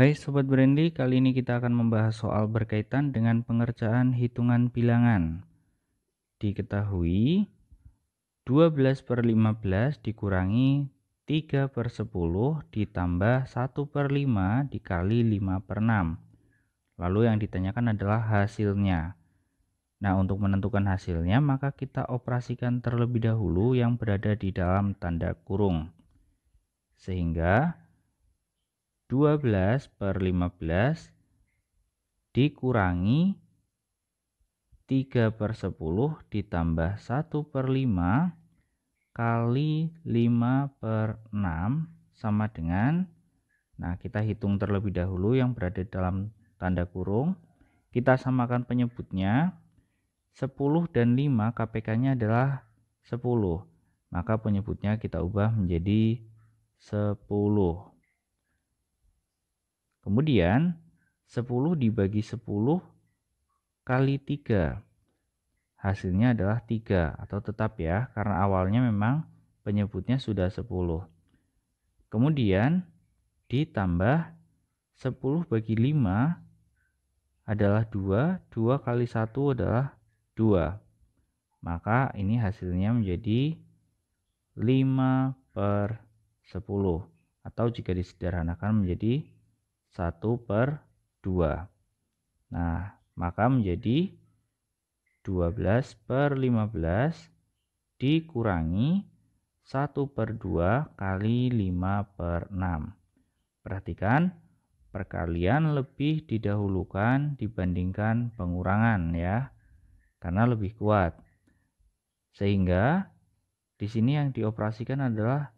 Hai Sobat Brandy, kali ini kita akan membahas soal berkaitan dengan pengerjaan hitungan bilangan. Diketahui 12 per 15 dikurangi 3 per 10 ditambah 1 per 5 dikali 5 per 6. Lalu yang ditanyakan adalah hasilnya. Nah untuk menentukan hasilnya maka kita operasikan terlebih dahulu yang berada di dalam tanda kurung. Sehingga 12 per 15 dikurangi 3 per 10 ditambah 1 per 5 kali 5 per 6 sama dengan Nah kita hitung terlebih dahulu yang berada dalam tanda kurung kita samakan penyebutnya 10 dan 5 KPK nya adalah 10 maka penyebutnya kita ubah menjadi 10 Kemudian 10 dibagi 10 kali 3. Hasilnya adalah 3 atau tetap ya karena awalnya memang penyebutnya sudah 10. Kemudian ditambah 10 bagi 5 adalah 2, 2 kali 1 adalah 2. Maka ini hasilnya menjadi 5 per 10 atau jika disederhanakan menjadi 1 per 2. Nah, maka menjadi 12 per 15 dikurangi 1 per 2 kali 5 per 6. Perhatikan, perkalian lebih didahulukan dibandingkan pengurangan ya, karena lebih kuat. Sehingga, di sini yang dioperasikan adalah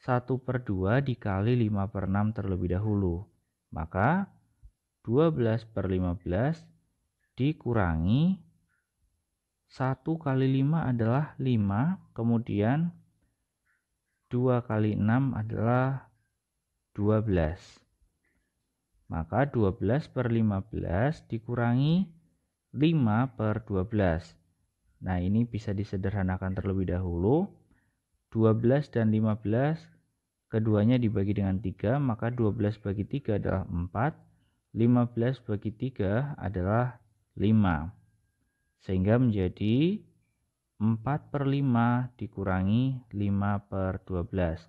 1 per 2 dikali 5 per 6 terlebih dahulu. Maka 12 per 15 dikurangi 1 kali 5 adalah 5, kemudian 2 kali 6 adalah 12. Maka 12 per 15 dikurangi 5 per 12. Nah ini bisa disederhanakan terlebih dahulu. 12 dan 15 keduanya dibagi dengan 3, maka 12 bagi 3 adalah 4, 15 bagi 3 adalah 5. Sehingga menjadi 4 per 5 dikurangi 5 per 12.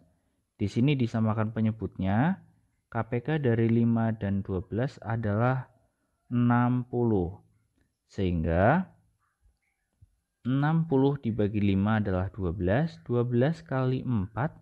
Di sini disamakan penyebutnya, KPK dari 5 dan 12 adalah 60. Sehingga 60 dibagi 5 adalah 12, 12 kali 4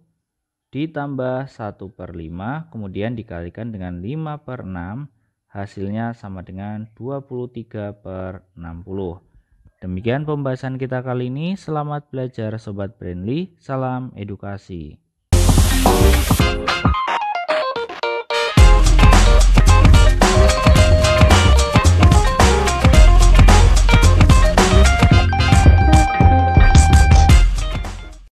ditambah 1 per 5 kemudian dikalikan dengan 5 per 6 hasilnya sama dengan 23 per 60 demikian pembahasan kita kali ini selamat belajar sobat Brandly salam edukasi